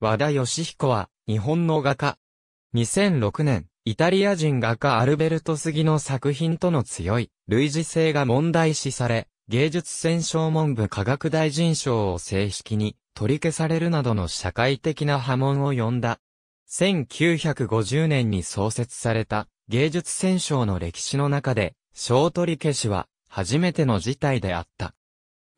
和田義彦は、日本の画家。2006年、イタリア人画家アルベルト・スギの作品との強い類似性が問題視され、芸術戦勝文部科学大臣賞を正式に取り消されるなどの社会的な波紋を呼んだ。1950年に創設された芸術戦勝の歴史の中で、賞取り消しは初めての事態であった。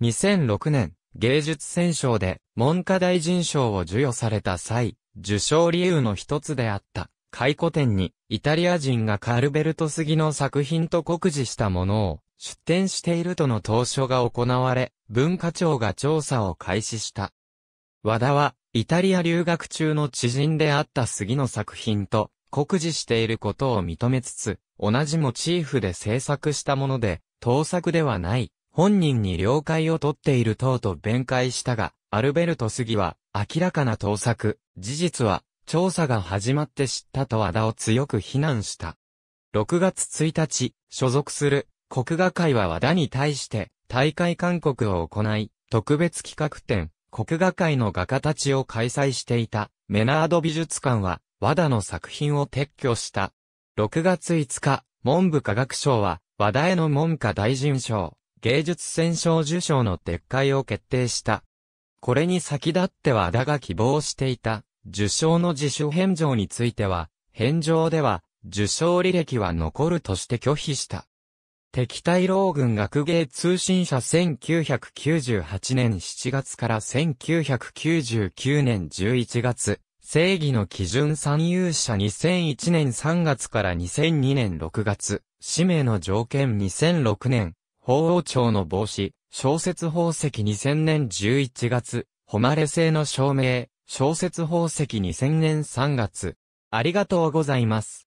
2006年、芸術戦勝で文科大臣賞を授与された際、受賞理由の一つであった、回顧展に、イタリア人がカルベルト杉の作品と酷似したものを出展しているとの投書が行われ、文化庁が調査を開始した。和田は、イタリア留学中の知人であった杉の作品と、酷似していることを認めつつ、同じモチーフで制作したもので、盗作ではない、本人に了解を取っている等と弁解したが、アルベルト杉は、明らかな盗作、事実は、調査が始まって知ったと和田を強く非難した。6月1日、所属する、国画会は和田に対して、大会勧告を行い、特別企画展、国画会の画家たちを開催していた、メナード美術館は、和田の作品を撤去した。6月5日、文部科学省は、和田への文科大臣賞、芸術戦勝受賞の撤回を決定した。これに先立ってはだが希望していた、受賞の自主返上については、返上では、受賞履歴は残るとして拒否した。敵対老軍学芸通信社1998年7月から1999年11月、正義の基準参入者2001年3月から2002年6月、氏名の条件2006年、法王朝の帽子、小説宝石2000年11月、誉れ星の証明、小説宝石2000年3月。ありがとうございます。